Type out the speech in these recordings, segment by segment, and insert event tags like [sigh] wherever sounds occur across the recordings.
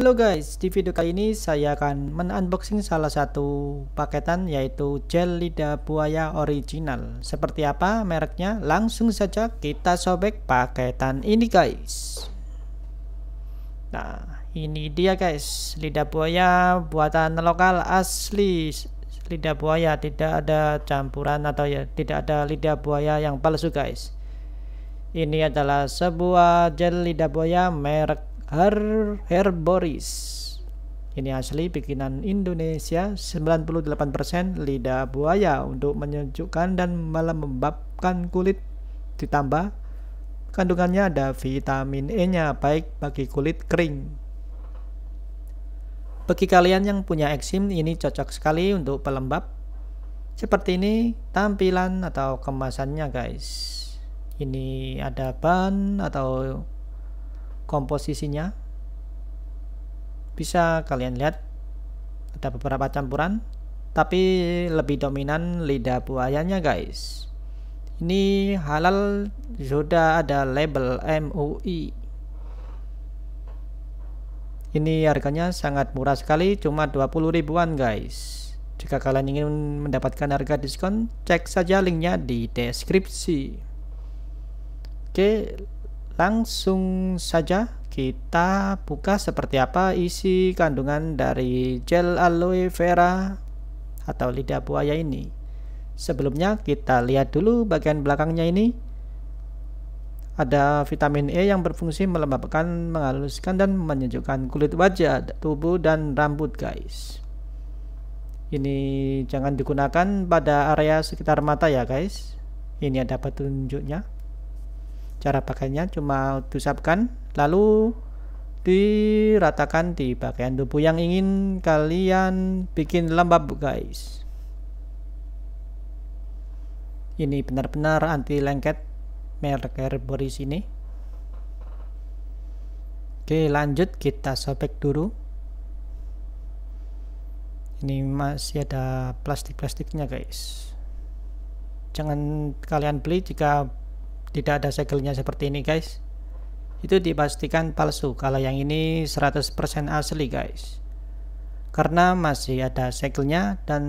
Halo guys, di video kali ini saya akan men-unboxing salah satu paketan yaitu gel lidah buaya original. Seperti apa mereknya? Langsung saja kita sobek paketan ini guys. Nah, ini dia guys, lidah buaya buatan lokal asli. Lidah buaya tidak ada campuran atau ya tidak ada lidah buaya yang palsu guys. Ini adalah sebuah gel lidah buaya merek Her herboris. Ini asli bikinan Indonesia 98% lidah buaya untuk menyejukkan dan melembabkan kulit ditambah kandungannya ada vitamin E-nya baik bagi kulit kering. Bagi kalian yang punya eksim ini cocok sekali untuk pelembab. Seperti ini tampilan atau kemasannya guys. Ini ada ban atau komposisinya bisa kalian lihat ada beberapa campuran tapi lebih dominan lidah buayanya guys ini halal sudah ada label MUI ini harganya sangat murah sekali cuma 20 ribuan guys jika kalian ingin mendapatkan harga diskon cek saja linknya di deskripsi oke langsung saja kita buka seperti apa isi kandungan dari gel aloe vera atau lidah buaya ini. Sebelumnya kita lihat dulu bagian belakangnya ini. Ada vitamin E yang berfungsi melembabkan, menghaluskan dan menyejukkan kulit wajah, tubuh dan rambut, guys. Ini jangan digunakan pada area sekitar mata ya, guys. Ini ada petunjuknya cara pakainya cuma diusapkan lalu diratakan di bagian tubuh yang ingin kalian bikin lembab guys ini benar-benar anti lengket merek Herboris ini oke lanjut kita sobek dulu ini masih ada plastik-plastiknya guys jangan kalian beli jika tidak ada segelnya seperti ini guys itu dipastikan palsu kalau yang ini 100% asli guys karena masih ada segelnya dan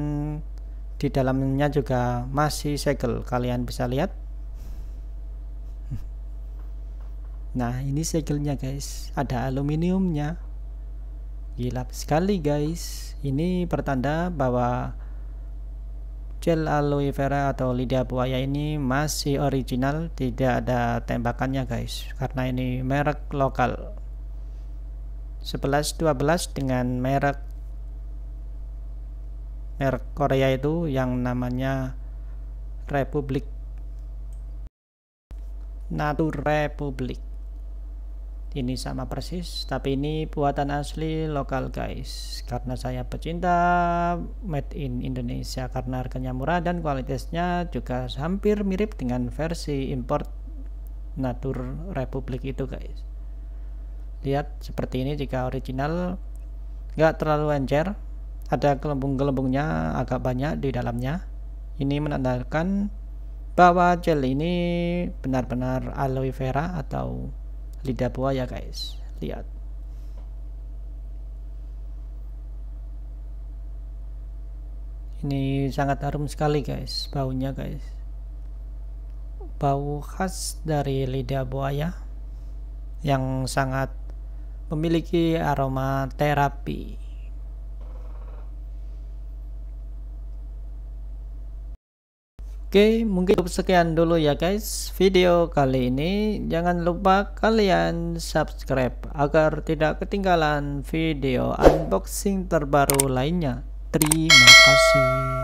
di dalamnya juga masih segel kalian bisa lihat [laughs] nah ini segelnya guys ada aluminiumnya gila sekali guys ini pertanda bahwa gel aloe vera atau lidah buaya ini masih original tidak ada tembakannya guys karena ini merek lokal dua belas dengan merek merek Korea itu yang namanya Republik Natur Republik ini sama persis tapi ini buatan asli lokal guys karena saya pecinta made in Indonesia karena harganya murah dan kualitasnya juga hampir mirip dengan versi import natur republik itu guys lihat seperti ini jika original nggak terlalu encer ada gelembung-gelembungnya agak banyak di dalamnya ini menandakan bahwa gel ini benar-benar aloe vera atau lidah buaya guys lihat ini sangat harum sekali guys baunya guys bau khas dari lidah buaya yang sangat memiliki aroma terapi Oke, mungkin cukup sekian dulu ya guys video kali ini. Jangan lupa kalian subscribe agar tidak ketinggalan video unboxing terbaru lainnya. Terima kasih.